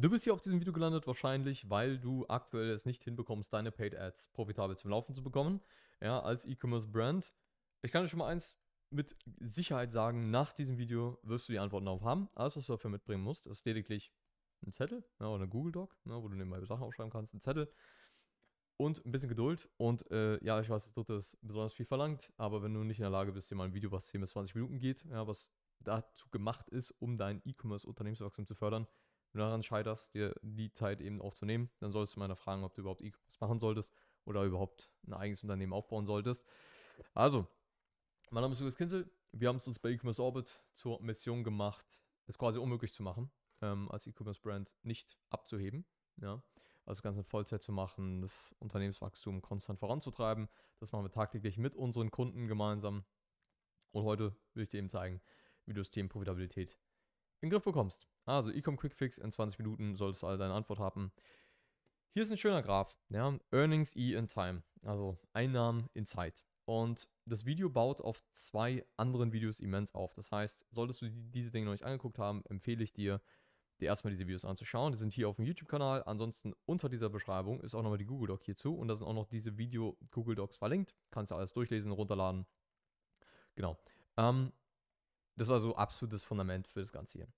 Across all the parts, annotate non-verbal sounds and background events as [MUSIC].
Du bist hier auf diesem Video gelandet, wahrscheinlich, weil du aktuell es nicht hinbekommst, deine Paid Ads profitabel zum Laufen zu bekommen. Ja, als E-Commerce-Brand. Ich kann dir schon mal eins mit Sicherheit sagen: Nach diesem Video wirst du die Antworten darauf haben. Alles, was du dafür mitbringen musst, ist lediglich ein Zettel ja, ne, oder ein Google Doc, ja, ne, wo du nebenbei Sachen aufschreiben kannst, ein Zettel und ein bisschen Geduld. Und äh, ja, ich weiß, das dritte ist besonders viel verlangt, aber wenn du nicht in der Lage bist, dir mal ein Video, was 10 bis 20 Minuten geht, ja, was dazu gemacht ist, um dein E-Commerce-Unternehmenswachstum zu fördern, wenn du daran scheiterst, dir die Zeit eben auch zu nehmen, dann solltest du mal fragen, ob du überhaupt E-Commerce machen solltest oder überhaupt ein eigenes Unternehmen aufbauen solltest. Also, mein Name ist Lukas Kinzel. Wir haben es uns bei E-Commerce Orbit zur Mission gemacht, es quasi unmöglich zu machen, ähm, als E-Commerce-Brand nicht abzuheben. Ja? Also ganz in Vollzeit zu machen, das Unternehmenswachstum konstant voranzutreiben. Das machen wir tagtäglich mit unseren Kunden gemeinsam. Und heute will ich dir eben zeigen, wie du das Thema Profitabilität in den Griff bekommst. Also Ecom Quick Fix in 20 Minuten solltest du alle deine Antwort haben. Hier ist ein schöner Graph, ja, Earnings E in Time, also Einnahmen in Zeit. Und das Video baut auf zwei anderen Videos immens auf. Das heißt, solltest du die, diese Dinge noch nicht angeguckt haben, empfehle ich dir, dir erstmal diese Videos anzuschauen. Die sind hier auf dem YouTube-Kanal. Ansonsten unter dieser Beschreibung ist auch nochmal die Google Doc hierzu und da sind auch noch diese Video-Google Docs verlinkt. Kannst du alles durchlesen, runterladen. Genau. Ähm, das war so absolutes Fundament für das Ganze hier.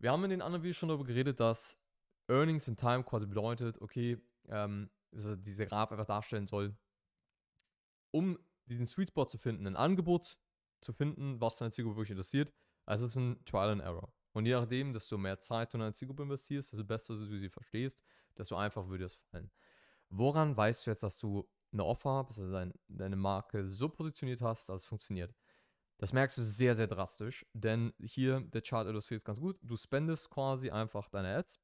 Wir haben in den anderen Videos schon darüber geredet, dass Earnings in Time quasi bedeutet, okay, ähm, dass diese Graph einfach darstellen soll, um diesen Sweet Spot zu finden, ein Angebot zu finden, was deine Zielgruppe wirklich interessiert. Also es ist ein Trial and Error. Und je nachdem, desto mehr Zeit du in deine Zielgruppe investierst, desto besser du sie verstehst, desto einfacher würde es fallen. Woran weißt du jetzt, dass du eine Offer, also deine Marke so positioniert hast, dass es funktioniert? Das merkst du sehr, sehr drastisch, denn hier, der Chart illustriert es ganz gut, du spendest quasi einfach deine Ads.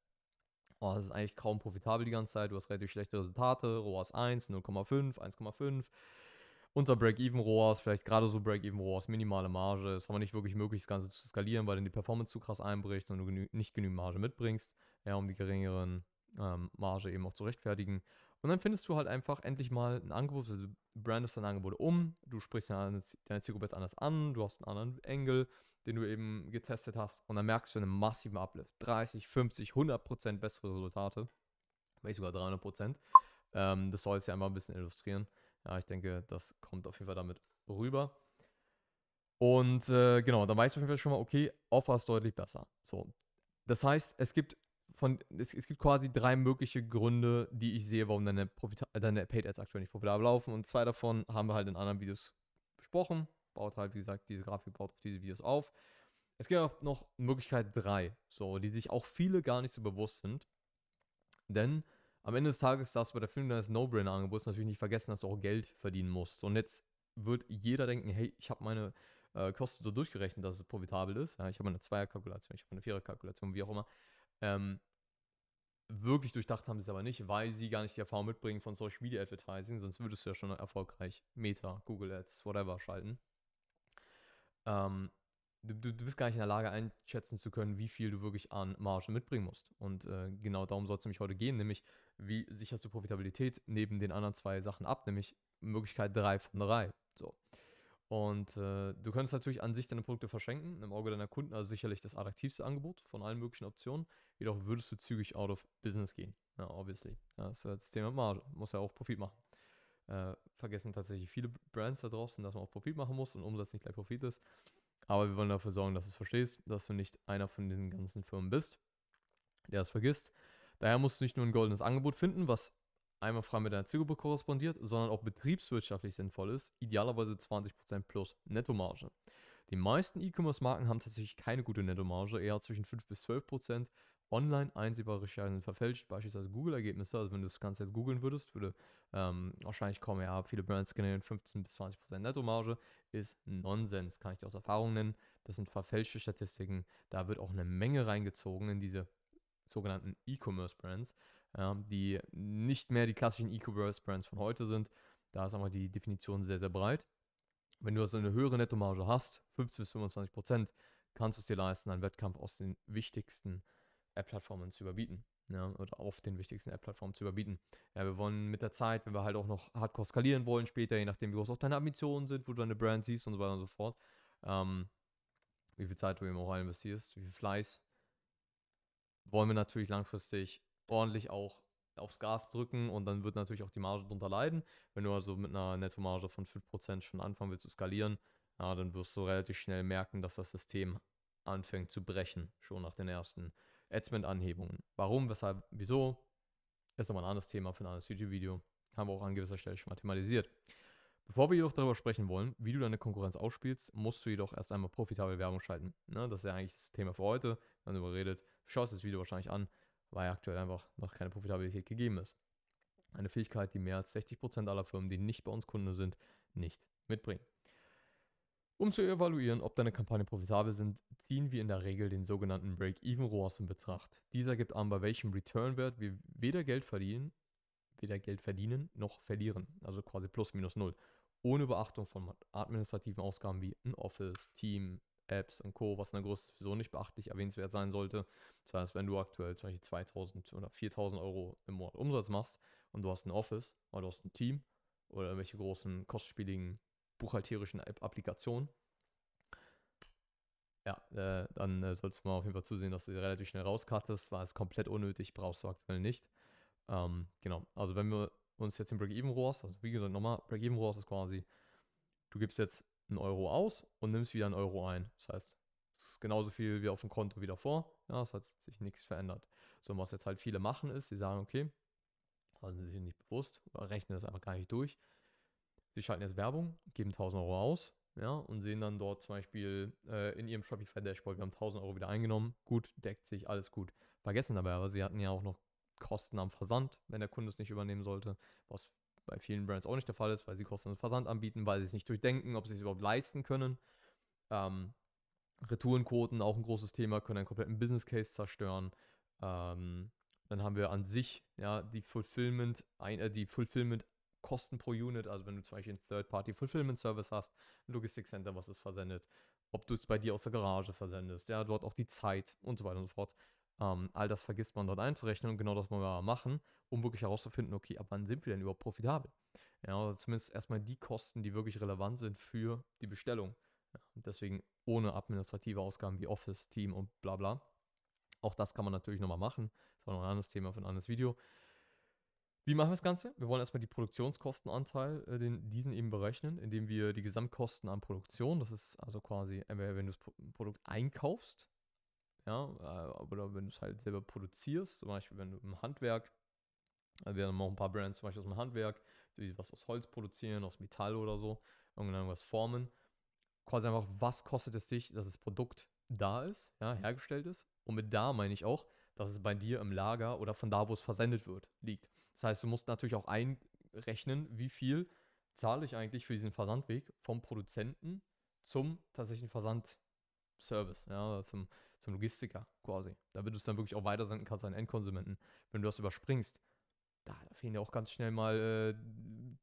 Oh, das ist eigentlich kaum profitabel die ganze Zeit, du hast relativ schlechte Resultate, ROAS 1, 0,5, 1,5 unter Break-Even-ROAS, vielleicht gerade so Break-Even-ROAS, minimale Marge. Es ist aber nicht wirklich möglich, das Ganze zu skalieren, weil dann die Performance zu krass einbricht und du genü nicht genügend Marge mitbringst, ja, um die geringeren ähm, Marge eben auch zu rechtfertigen. Und dann findest du halt einfach endlich mal ein Angebot, also du brandest dein Angebot um, du sprichst deine Zielgruppe jetzt anders an, du hast einen anderen Engel, den du eben getestet hast und dann merkst du einen massiven Uplift. 30, 50, 100 Prozent bessere Resultate, vielleicht sogar 300 Prozent. Ähm, das soll es ja einmal ein bisschen illustrieren. Ja, ich denke, das kommt auf jeden Fall damit rüber. Und äh, genau, dann weißt du auf jeden Fall schon mal, okay, Offer ist deutlich besser. So, das heißt, es gibt von, es, es, gibt quasi drei mögliche Gründe, die ich sehe, warum deine, äh, deine Paid Ads aktuell nicht profitabel laufen. Und zwei davon haben wir halt in anderen Videos besprochen. Baut halt, wie gesagt, diese Grafik baut auf diese Videos auf. Es gibt auch noch Möglichkeit drei, so, die sich auch viele gar nicht so bewusst sind. Denn am Ende des Tages darfst du bei der Findung deines no brain angebots natürlich nicht vergessen, dass du auch Geld verdienen musst. Und jetzt wird jeder denken, hey, ich habe meine äh, Kosten so durchgerechnet, dass es profitabel ist. Ja, ich habe eine Zweierkalkulation, ich habe eine Viererkalkulation, wie auch immer. Ähm, wirklich durchdacht haben sie es aber nicht, weil sie gar nicht die Erfahrung mitbringen von Social Media Advertising, sonst würdest du ja schon erfolgreich Meta, Google Ads, whatever schalten. Ähm, du, du, bist gar nicht in der Lage einschätzen zu können, wie viel du wirklich an Marge mitbringen musst. Und äh, genau darum soll es nämlich heute gehen, nämlich wie sicherst du Profitabilität neben den anderen zwei Sachen ab, nämlich Möglichkeit 3 von 3. So. Und äh, du könntest natürlich an sich deine Produkte verschenken, im Auge deiner Kunden, also sicherlich das attraktivste Angebot von allen möglichen Optionen. Jedoch würdest du zügig out of business gehen. Ja, obviously. das ist das Thema Marge. Muss ja auch Profit machen. Äh, vergessen tatsächlich viele Brands da draußen, dass man auch Profit machen muss und Umsatz nicht gleich Profit ist. Aber wir wollen dafür sorgen, dass du es verstehst, dass du nicht einer von den ganzen Firmen bist, der es vergisst. Daher musst du nicht nur ein goldenes Angebot finden, was einmal frei mit deiner Zielgruppe korrespondiert, sondern auch betriebswirtschaftlich sinnvoll ist, idealerweise 20% plus Nettomarge. Die meisten E-Commerce-Marken haben tatsächlich keine gute Nettomarge, eher zwischen 5 bis 12%. Online einsehbare Recherchen verfälscht, beispielsweise Google-Ergebnisse. Also, wenn du das Ganze jetzt googeln würdest, würde ähm, wahrscheinlich kommen, ja, viele Brands generieren 15 bis 20% Nettomarge. Ist Nonsens, kann ich dir aus Erfahrung nennen. Das sind verfälschte Statistiken. Da wird auch eine Menge reingezogen in diese sogenannten E-Commerce-Brands. Ähm, die nicht mehr die klassischen E-Commerce-Brands von heute sind. Da ist aber die Definition sehr, sehr breit. Wenn du also eine höhere Nettomarge hast, 15 bis 25 Prozent, kannst du es dir leisten, einen Wettkampf aus den wichtigsten App-Plattformen zu überbieten. Ja, ne, oder auf den wichtigsten App-Plattformen zu überbieten. Ja, wir wollen mit der Zeit, wenn wir halt auch noch hardcore skalieren wollen, später, je nachdem, wie groß auch deine Ambitionen sind, wo du deine Brand siehst und so weiter und so fort, ähm, wie viel Zeit du eben auch investierst, wie viel Fleiß, wollen wir natürlich langfristig ordentlich auch aufs Gas drücken und dann wird natürlich auch die Marge drunter leiden. Wenn du also mit einer Nettomarge von 5% schon anfangen willst zu skalieren, ja, dann wirst du relativ schnell merken, dass das System anfängt zu brechen, schon nach den ersten Adspend-Anhebungen. Warum, weshalb, wieso, ist nochmal ein anderes Thema für ein anderes YouTube-Video. Haben wir auch an gewisser Stelle schon mal thematisiert. Bevor wir jedoch darüber sprechen wollen, wie du deine Konkurrenz ausspielst, musst du jedoch erst einmal profitabel Werbung schalten. Ne? Das ist ja eigentlich das Thema für heute. Wenn du darüber redet, schaust das Video wahrscheinlich an, weil aktuell einfach noch keine Profitabilität gegeben ist. Eine Fähigkeit, die mehr als 60% aller Firmen, die nicht bei uns Kunden sind, nicht mitbringen. Um zu evaluieren, ob deine Kampagnen profitabel sind, ziehen wir in der Regel den sogenannten Break-Even-ROAS in Betracht. Dieser gibt an, bei welchem Return-Wert wir weder Geld verdienen, weder Geld verdienen noch verlieren, also quasi plus minus null, ohne Beachtung von administrativen Ausgaben wie ein Office, Team, Apps und Co., was in der Größe sowieso nicht beachtlich erwähnenswert sein sollte. Das heißt, wenn du aktuell zum Beispiel 2000 oder 4000 Euro im Monat Umsatz machst und du hast ein Office oder du hast ein Team oder irgendwelche großen, kostspieligen, buchhalterischen Applikationen, ja, äh, dann äh, solltest du mal auf jeden Fall zusehen, dass du relativ schnell rauskartest, war es komplett unnötig, brauchst du aktuell nicht. Ähm, genau, also wenn wir uns jetzt im break even rohr also wie gesagt, nochmal, break even rohr ist quasi, du gibst jetzt einen Euro aus und nimmst wieder einen Euro ein. Das heißt, es ist genauso viel wie auf dem Konto wieder vor. Ja, es hat sich nichts verändert. So, was jetzt halt viele machen, ist, sie sagen, okay, also sind sich nicht bewusst rechnen das einfach gar nicht durch. Sie schalten jetzt Werbung, geben 1000 Euro aus, ja, und sehen dann dort zum Beispiel äh, in ihrem Shopify-Dashboard, wir haben 1000 Euro wieder eingenommen, gut, deckt sich, alles gut. Vergessen dabei, aber sie hatten ja auch noch Kosten am Versand, wenn der Kunde es nicht übernehmen sollte, was bei vielen Brands auch nicht der Fall ist, weil sie kostenlos Versand anbieten, weil sie es nicht durchdenken, ob sie es überhaupt leisten können. Ähm, Retourenquoten, auch ein großes Thema, können einen kompletten Business Case zerstören. Ähm, dann haben wir an sich ja, die Fulfillment, ein, äh, Fulfillment Kosten pro Unit, also wenn du zum Beispiel einen Third-Party-Fulfillment-Service hast, ein Logistik-Center, was es versendet, ob du es bei dir aus der Garage versendest, ja, dort auch die Zeit und so weiter und so fort. Ähm, all das vergisst man dort einzurechnen und genau das wollen wir machen, um wirklich herauszufinden, okay, ab wann sind wir denn überhaupt profitabel? Ja, also zumindest erstmal die Kosten, die wirklich relevant sind für die Bestellung. Ja, deswegen ohne administrative Ausgaben wie Office, Team und bla bla. Auch das kann man natürlich nochmal machen. Das war noch ein anderes Thema für ein anderes Video. Wie machen wir das Ganze? Wir wollen erstmal die Produktionskostenanteil, äh, den, diesen eben berechnen, indem wir die Gesamtkosten an Produktion, das ist also quasi, wenn du das Produkt einkaufst, ja, oder äh, wenn du es halt selber produzierst, zum Beispiel wenn du im Handwerk, äh, wir haben auch ein paar Brands zum Beispiel aus dem Handwerk, die was aus Holz produzieren, aus Metall oder so, irgendwas formen. Quasi einfach, was kostet es dich, dass das Produkt da ist, ja, mhm. hergestellt ist. Und mit da meine ich auch, dass es bei dir im Lager oder von da, wo es versendet wird, liegt. Das heißt, du musst natürlich auch einrechnen, wie viel zahle ich eigentlich für diesen Versandweg vom Produzenten zum tatsächlichen Versand, Service, ja, zum, zum Logistiker quasi. Damit du es dann wirklich auch weitersenden kannst an Endkonsumenten. Wenn du das überspringst, da, fehlen ja auch ganz schnell mal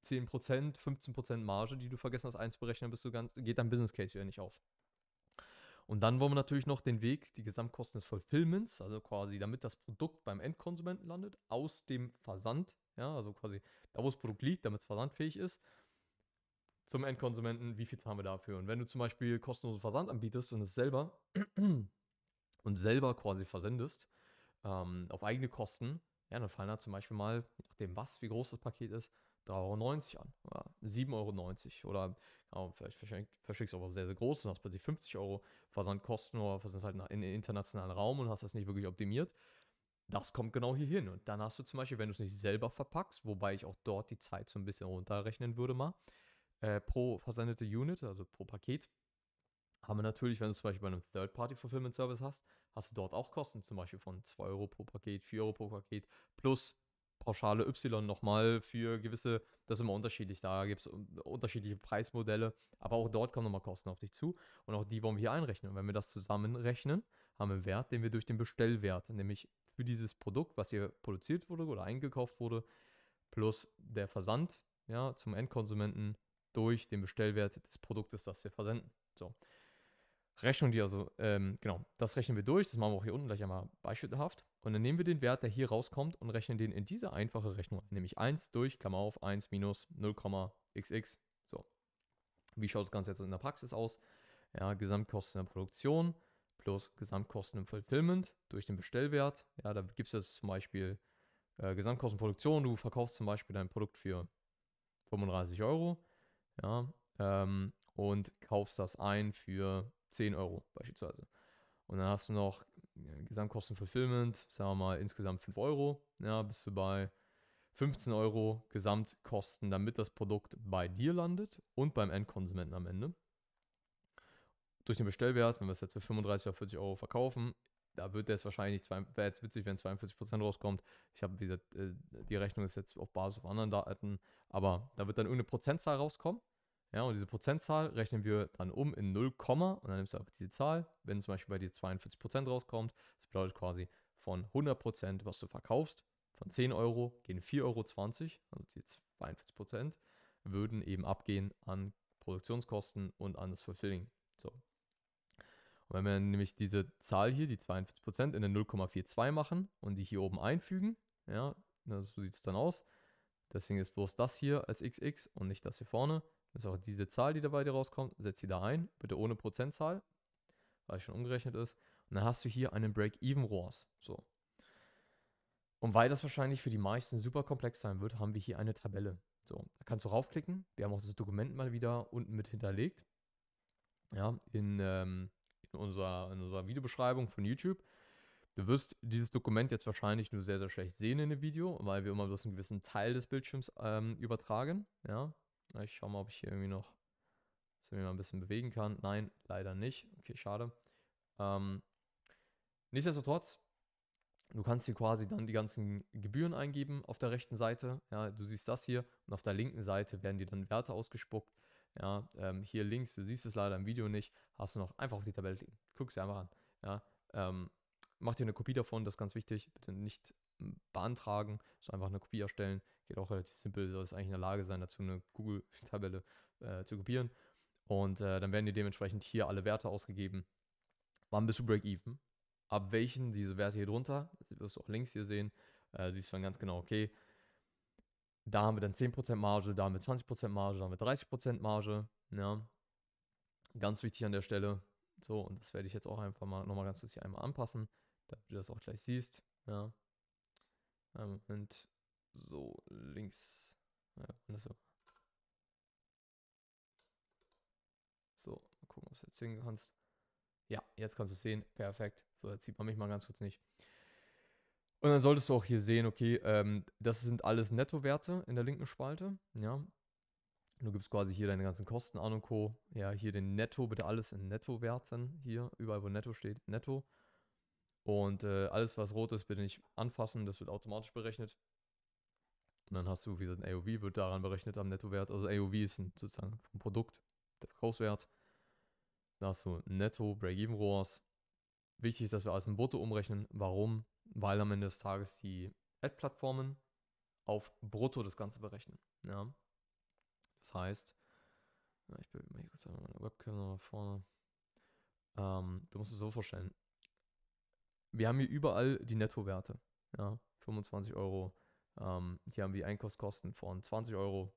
äh, 10%, 15% Marge, die du vergessen hast einzuberechnen, bis du ganz, geht dein Business Case wieder nicht auf. Und dann wollen wir natürlich noch den Weg, die Gesamtkosten des Fulfillments, also quasi damit das Produkt beim Endkonsumenten landet, aus dem Versand, ja, also quasi da, wo das Produkt liegt, damit es versandfähig ist, zum Endkonsumenten, wie viel zahlen wir dafür? Und wenn du zum Beispiel kostenlosen Versand anbietest und es selber [CLEARS THROAT] und selber quasi versendest, ähm, auf eigene Kosten, ja, dann fallen da zum Beispiel mal, je nachdem was, wie groß das Paket ist, 3,90 Euro an oder 7,90 Euro oder ja, vielleicht verschickst du auch was sehr, sehr groß und hast plötzlich 50 Euro Versandkosten oder versendest halt in den internationalen Raum und hast das nicht wirklich optimiert. Das kommt genau hier hin. Und dann hast du zum Beispiel, wenn du es nicht selber verpackst, wobei ich auch dort die Zeit so ein bisschen runterrechnen würde mal, äh, pro versendete Unit, also pro Paket, haben wir natürlich, wenn du zum Beispiel bei einem Third-Party-Fulfillment-Service hast, hast du dort auch Kosten, zum Beispiel von 2 Euro pro Paket, 4 Euro pro Paket, plus pauschale Y nochmal für gewisse, das ist immer unterschiedlich, da gibt es unterschiedliche Preismodelle, aber auch dort kommen nochmal Kosten auf dich zu und auch die wollen wir hier einrechnen. Und wenn wir das zusammenrechnen, haben wir einen Wert, den wir durch den Bestellwert, nämlich für dieses Produkt, was hier produziert wurde oder eingekauft wurde, plus der Versand ja, zum Endkonsumenten durch den Bestellwert des Produktes, das wir versenden. So. Rechnung, die also, ähm, genau, das rechnen wir durch, das machen wir auch hier unten gleich einmal beispielhaft. Und dann nehmen wir den Wert, der hier rauskommt und rechnen den in diese einfache Rechnung, nämlich 1 durch, Klammer auf, 1 minus 0,xx. So. Wie schaut das Ganze jetzt in der Praxis aus? Ja, Gesamtkosten der Produktion plus Gesamtkosten im Fulfillment durch den Bestellwert. Ja, da gibt es jetzt zum Beispiel äh, Gesamtkosten Produktion, du verkaufst zum Beispiel dein Produkt für 35 Euro ja, ähm, und kaufst das ein für 10 Euro beispielsweise. Und dann hast du noch äh, Gesamtkosten Fulfillment, sagen wir mal insgesamt 5 Euro, ja, bist du bei 15 Euro Gesamtkosten, damit das Produkt bei dir landet und beim Endkonsumenten am Ende. Durch den Bestellwert, wenn wir es jetzt für 35 oder 40 Euro verkaufen, da wird er es wahrscheinlich nicht, wäre jetzt witzig, wenn 42% rauskommt. Ich habe, wie gesagt, äh, die Rechnung ist jetzt auf Basis von anderen Daten, aber da wird dann irgendeine Prozentzahl rauskommen. Ja, und diese Prozentzahl rechnen wir dann um in 0, und dann nimmst du einfach diese Zahl. Wenn zum Beispiel bei dir 42% rauskommt, das bedeutet quasi von 100%, was du verkaufst, von 10 Euro gehen 4,20 Euro, also die 42%, würden eben abgehen an Produktionskosten und an das Fulfilling. Und wenn wir nämlich diese Zahl hier, die 42%, in der 0,42 machen und die hier oben einfügen, ja, so sieht es dann aus. Deswegen ist bloß das hier als xx und nicht das hier vorne. Das ist auch diese Zahl, die dabei dir rauskommt, setz sie da ein, bitte ohne Prozentzahl, weil es schon umgerechnet ist. Und dann hast du hier einen break even rohrs So. Und weil das wahrscheinlich für die meisten super komplex sein wird, haben wir hier eine Tabelle. So, da kannst du raufklicken. Wir haben auch das Dokument mal wieder unten mit hinterlegt. Ja, in, ähm, in unserer, in unserer Videobeschreibung von YouTube. Du wirst dieses Dokument jetzt wahrscheinlich nur sehr, sehr schlecht sehen in dem Video, weil wir immer bloß einen gewissen Teil des Bildschirms ähm, übertragen. Ja, ich schaue mal, ob ich hier irgendwie noch das irgendwie mal ein bisschen bewegen kann. Nein, leider nicht. Okay, schade. Ähm, nichtsdestotrotz, du kannst hier quasi dann die ganzen Gebühren eingeben auf der rechten Seite. Ja, du siehst das hier und auf der linken Seite werden dir dann Werte ausgespuckt, ja, ähm, hier links, du siehst es leider im Video nicht, hast du noch einfach auf die Tabelle klicken. Guck sie einfach an. Ja, ähm, mach dir eine Kopie davon, das ist ganz wichtig. Bitte nicht hm, beantragen, sondern einfach eine Kopie erstellen. Geht auch relativ simpel, soll es eigentlich in der Lage sein, dazu eine Google-Tabelle äh, zu kopieren. Und äh, dann werden dir dementsprechend hier alle Werte ausgegeben. Wann bist du Break-Even? Ab welchen diese Werte hier drunter, das wirst du auch links hier sehen, äh, siehst du dann ganz genau, okay, da haben wir dann 10% Marge, da haben wir 20% Marge, da haben wir 30% Marge. Ja. Ganz wichtig an der Stelle. So, und das werde ich jetzt auch einfach mal nochmal ganz kurz hier einmal anpassen, damit du das auch gleich siehst. Ja. Einen So, links. Ja, so. so, mal gucken, ob du jetzt sehen kannst. Ja, jetzt kannst du es sehen. Perfekt. So, jetzt sieht man mich mal ganz kurz nicht. Und dann solltest du auch hier sehen, okay, ähm, das sind alles Nettowerte in der linken Spalte. Ja. Du gibst quasi hier deine ganzen Kosten an und Co. Ja, hier den Netto, bitte alles in Nettowerten. Hier, überall wo Netto steht, Netto. Und äh, alles, was rot ist, bitte nicht anfassen, das wird automatisch berechnet. Und dann hast du, wie gesagt, ein AOV wird daran berechnet am Nettowert. Also AOV ist ein, sozusagen vom Produkt, der Verkaufswert. Da hast du Netto, Break-Even ROAS. Wichtig ist, dass wir alles in Brutto umrechnen. Warum? weil am Ende des Tages die Ad-Plattformen auf brutto das Ganze berechnen. Ja. Das heißt, ich bin mal hier kurz meine Webcam nochmal vorne. Ähm, du musst es so vorstellen. Wir haben hier überall die Nettowerte. Ja, 25 Euro. Ähm, hier haben wir Einkaufskosten von 20 Euro,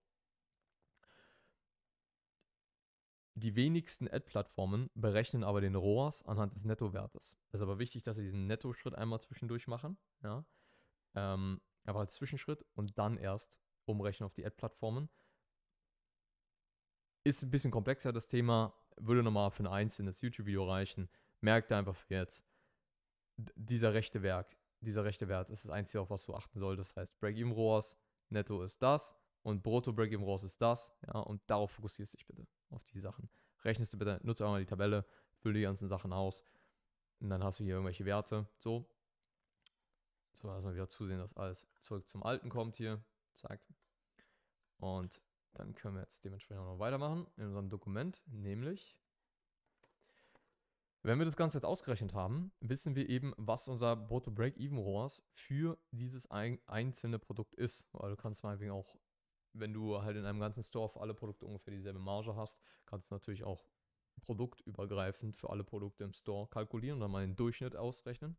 Die wenigsten Ad-Plattformen berechnen aber den ROAS anhand des Nettowertes. Es ist aber wichtig, dass sie diesen Netto-Schritt einmal zwischendurch machen. Ja? Ähm, einfach als Zwischenschritt und dann erst umrechnen auf die Ad-Plattformen. Ist ein bisschen komplexer das Thema, würde nochmal für ein einzelnes YouTube-Video reichen. Merkt einfach für jetzt, dieser rechte Werk, dieser rechte Wert ist das Einzige, auf was du achten solltest. Das heißt, Break-Even ROAS, Netto ist das und Brutto Break-Even ROAS ist das. Ja, und darauf fokussierst du dich bitte auf die Sachen. Rechnest du bitte, nutze auch die Tabelle, füll die ganzen Sachen aus und dann hast du hier irgendwelche Werte. So. So, erstmal wieder zusehen, dass alles zurück zum Alten kommt hier. Zack. Und dann können wir jetzt dementsprechend auch noch weitermachen in unserem Dokument, nämlich wenn wir das Ganze jetzt ausgerechnet haben, wissen wir eben, was unser Brutto Break-Even ROAS für dieses ein einzelne Produkt ist. Weil du kannst meinetwegen auch wenn du halt in einem ganzen Store für alle Produkte ungefähr dieselbe Marge hast, kannst du natürlich auch produktübergreifend für alle Produkte im Store kalkulieren und dann mal den Durchschnitt ausrechnen.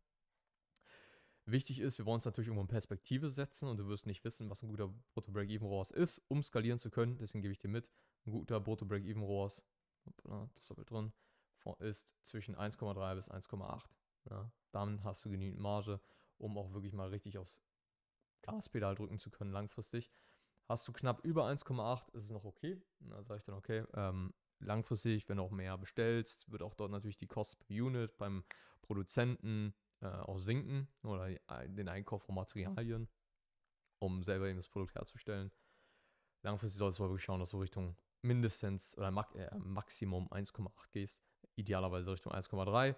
Wichtig ist, wir wollen es natürlich irgendwo in Perspektive setzen und du wirst nicht wissen, was ein guter Brutto-Break-Even-ROAS ist, um skalieren zu können. Deswegen gebe ich dir mit, ein guter Brutto-Break-Even-ROAS, ist zwischen 1,3 bis 1,8. Ja, dann hast du genügend Marge, um auch wirklich mal richtig aufs Gaspedal drücken zu können langfristig. Hast du knapp über 1,8, ist es noch okay. Da sage ich dann, okay, ähm, langfristig, wenn du auch mehr bestellst, wird auch dort natürlich die Cost per Unit beim Produzenten äh, auch sinken oder die, den Einkauf von Materialien, um selber eben das Produkt herzustellen. Langfristig solltest du aber wirklich schauen, dass du Richtung mindestens oder äh, Maximum 1,8 gehst, idealerweise Richtung 1,3.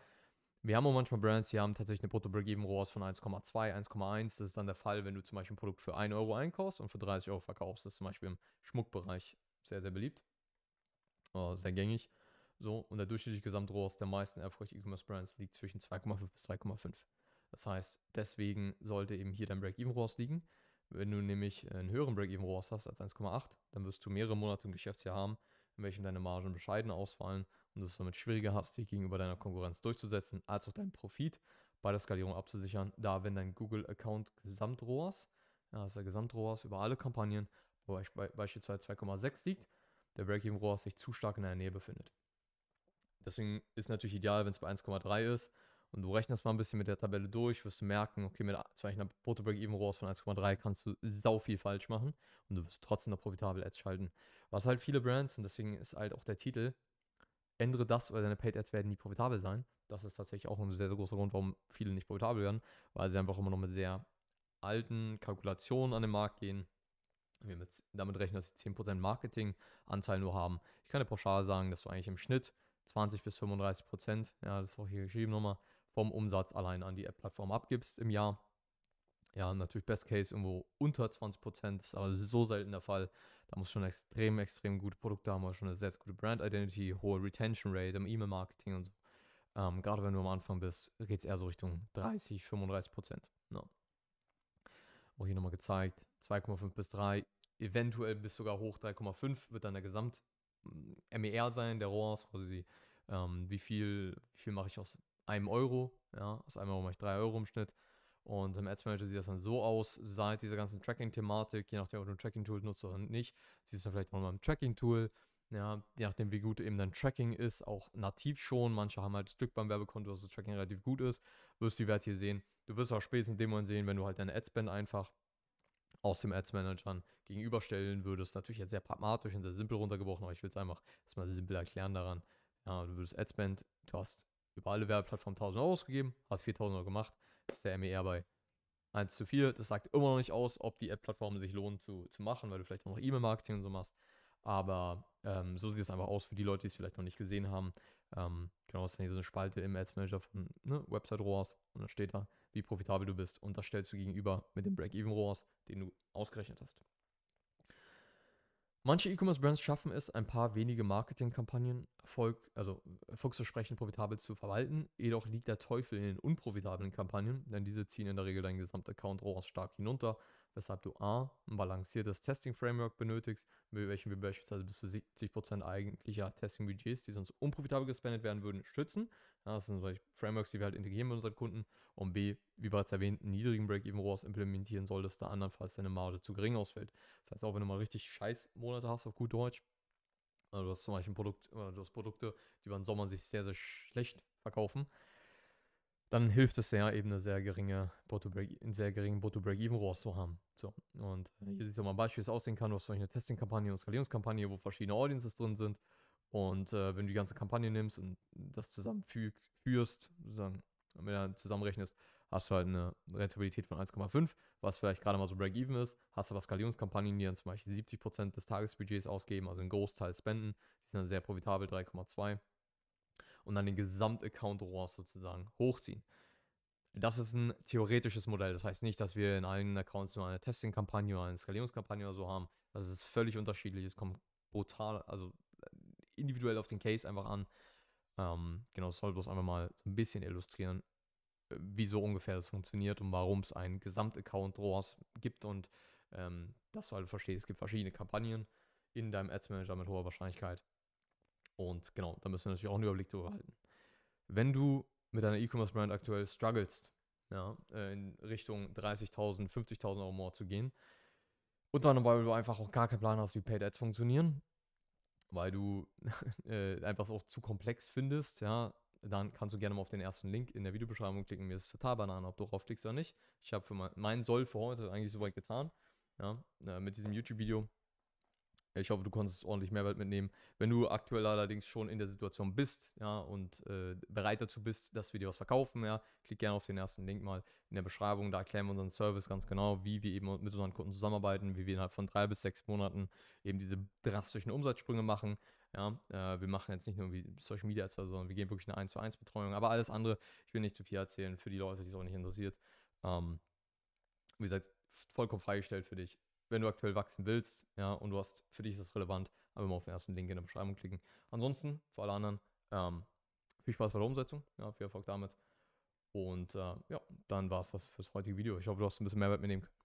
Wir haben auch manchmal Brands, die haben tatsächlich eine Brutto-Break-Even-ROAS von 1,2, 1,1. Das ist dann der Fall, wenn du zum Beispiel ein Produkt für 1 Euro einkaufst und für 30 Euro verkaufst. Das ist zum Beispiel im Schmuckbereich sehr, sehr beliebt. Oh, sehr gängig. So, und der durchschnittliche Gesamtrohrs der meisten erfolgreichen E-Commerce-Brands liegt zwischen 2,5 bis 3,5. Das heißt, deswegen sollte eben hier dein Break-Even-ROAS liegen. Wenn du nämlich einen höheren Break-Even-ROAS hast als 1,8, dann wirst du mehrere Monate im Geschäftsjahr haben, in welchem deine Margen bescheiden ausfallen und es somit schwieriger hast, dich gegenüber deiner Konkurrenz durchzusetzen, als auch deinen Profit bei der Skalierung abzusichern, da wenn dein Google-Account Gesamtrohrs, also Gesamtrohrs über alle Kampagnen, wo beispielsweise 2,6 liegt, der Break-Even-ROAS sich zu stark in der Nähe befindet. Deswegen ist natürlich ideal, wenn es bei 1,3 ist und du rechnest mal ein bisschen mit der Tabelle durch, wirst du merken, okay, mit zwar einer brutto break even ROAS von 1,3 kannst du sau viel falsch machen und du wirst trotzdem noch profitabel Ads schalten. Was halt viele Brands, und deswegen ist halt auch der Titel ändere das, weil deine Paid Ads werden nie profitabel sein. Das ist tatsächlich auch ein sehr, sehr großer Grund, warum viele nicht profitabel werden, weil sie einfach immer noch mit sehr alten Kalkulationen an den Markt gehen. Wir mit, damit rechnen, dass sie 10% Marketinganteil nur haben. Ich kann dir pauschal sagen, dass du eigentlich im Schnitt 20 bis 35 ja, das ist auch hier geschrieben nochmal, vom Umsatz allein an die App-Plattform abgibst im Jahr ja, natürlich Best Case irgendwo unter 20 Prozent, ist aber so selten der Fall. Da muss schon extrem, extrem gute Produkte haben, schon eine sehr gute Brand Identity, hohe Retention Rate im E-Mail-Marketing und so. Ähm, gerade wenn du am Anfang bist, geht es eher so Richtung 30, 35 Prozent. No. Ne? Auch hier nochmal gezeigt, 2,5 bis 3, eventuell bis sogar hoch 3,5 wird dann der Gesamt-MER mm, sein, der ROAS, also die, ähm, wie viel, wie viel mache ich aus einem Euro, ja, aus einem Euro mache ich 3 Euro im Schnitt. Und im Ads Manager sieht das dann so aus, seit dieser ganzen Tracking-Thematik, je nachdem, ob du ein Tracking-Tool nutzt oder nicht, siehst du dann vielleicht auch mal ein Tracking-Tool, ja, je nachdem, wie gut eben dein Tracking ist, auch nativ schon. Manche haben halt das Glück beim Werbekonto, dass das Tracking relativ gut ist. Wirst du die Werte hier sehen. Du wirst auch spätestens in dem Moment sehen, wenn du halt deine Adspend einfach aus dem Ads manager gegenüberstellen würdest. Natürlich jetzt sehr pragmatisch und sehr simpel runtergebrochen, aber ich will es einfach erstmal simpel erklären daran. Ja, du würdest Adspend, du hast über alle Werbeplattformen 1000 Euro ausgegeben, hast 4000 Euro gemacht, ist der MER bei 1 zu 4. Das sagt immer noch nicht aus, ob die app plattform sich lohnt zu, zu machen, weil du vielleicht auch noch E-Mail-Marketing und so machst. Aber ähm, so sieht es einfach aus für die Leute, die es vielleicht noch nicht gesehen haben. Ähm, genau, das ist hier so eine Spalte im Ads Manager von ne, Website ROAS und dann steht da, wie profitabel du bist. Und das stellst du gegenüber mit dem Break-Even ROAS, den du ausgerechnet hast. Manche E-Commerce-Brands schaffen es, ein paar wenige Marketingkampagnen Erfolg, also erfolgsversprechend profitabel zu verwalten. Jedoch liegt der Teufel in den unprofitablen Kampagnen, denn diese ziehen in der Regel deinen account ROAS stark hinunter weshalb du A, ein balanciertes Testing-Framework benötigst, mit welchem wir beispielsweise bis zu 70% eigentlicher Testing-Budgets, die sonst unprofitabel gespendet werden würden, stützen. das sind solche Frameworks, die wir halt integrieren mit unseren Kunden. Und B, wie bereits erwähnt, einen niedrigen break even rohrs implementieren solltest, da andernfalls deine Marge zu gering ausfällt. Das heißt, auch wenn du mal richtig scheiß Monate hast, auf gut Deutsch, also du hast zum Beispiel Produkt, äh, du hast Produkte, die über Sommer sich sehr, sehr schlecht verkaufen, dann hilft es ja eben eine sehr geringe Break, einen sehr geringen Botto-Break-Even-Rohr zu haben. So, und äh, hier siehst du mal ein Beispiel, wie es aussehen kann. Du hast eine Testing-Kampagne und Skalierungskampagne, wo verschiedene Audiences drin sind. Und äh, wenn du die ganze Kampagne nimmst und das zusammenführst, sozusagen, wenn du zusammenrechnest, hast du halt eine Rentabilität von 1,5, was vielleicht gerade mal so Break-Even ist. Hast du aber Skalierungskampagnen, die dann zum Beispiel 70% des Tagesbudgets ausgeben, also einen Großteil spenden. Die sind dann sehr profitabel, 3,2 und dann den Gesamtaccount ROAS sozusagen hochziehen. Das ist ein theoretisches Modell. Das heißt nicht, dass wir in allen Accounts nur eine Testing-Kampagne oder eine Skalierungskampagne oder so haben. Das ist völlig unterschiedlich. Es kommt brutal, also äh, individuell auf den Case einfach an. Ähm, genau, das soll bloß einfach mal so ein bisschen illustrieren, äh, wieso ungefähr das funktioniert und warum es einen Gesamtaccount ROAS gibt und ähm, dass du halt verstehst, es gibt verschiedene Kampagnen in deinem Ads Manager mit hoher Wahrscheinlichkeit und genau, da müssen wir natürlich auch einen Überblick darüber halten. Wenn du mit deiner E-Commerce-Brand aktuell strugglest, ja, äh, in Richtung 30.000, 50.000 Euro mehr zu gehen, unter anderem, weil du einfach auch gar keinen Plan hast, wie Paid Ads funktionieren, weil du [LAUGHS] äh, einfach auch zu komplex findest, ja, dann kannst du gerne mal auf den ersten Link in der Videobeschreibung klicken. Mir ist total Banane, ob du draufklickst oder nicht. Ich habe für mein, mein Soll für heute eigentlich soweit getan. Ja, äh, mit diesem YouTube-Video. Ich hoffe, du konntest ordentlich Mehrwert mitnehmen. Wenn du aktuell allerdings schon in der Situation bist, ja, und äh, bereit dazu bist, dass wir dir was verkaufen, ja, klick gerne auf den ersten Link mal in der Beschreibung. Da erklären wir unseren Service ganz genau, wie wir eben mit unseren Kunden zusammenarbeiten, wie wir innerhalb von drei bis sechs Monaten eben diese drastischen Umsatzsprünge machen. Ja, äh, wir machen jetzt nicht nur Social Media sondern wir gehen wirklich eine 1 zu 1 Betreuung. Aber alles andere, ich will nicht zu viel erzählen für die Leute, die es auch nicht interessiert. Ähm, wie gesagt, vollkommen freigestellt für dich wenn du aktuell wachsen willst, ja, und du hast, für dich das relevant, einfach mal auf den ersten Link in der Beschreibung klicken. Ansonsten, für alle anderen, ähm, viel Spaß bei der Umsetzung, ja, viel Erfolg damit. Und äh, ja, dann war es das fürs heutige Video. Ich hoffe, du hast ein bisschen Mehrwert mitnehmen können.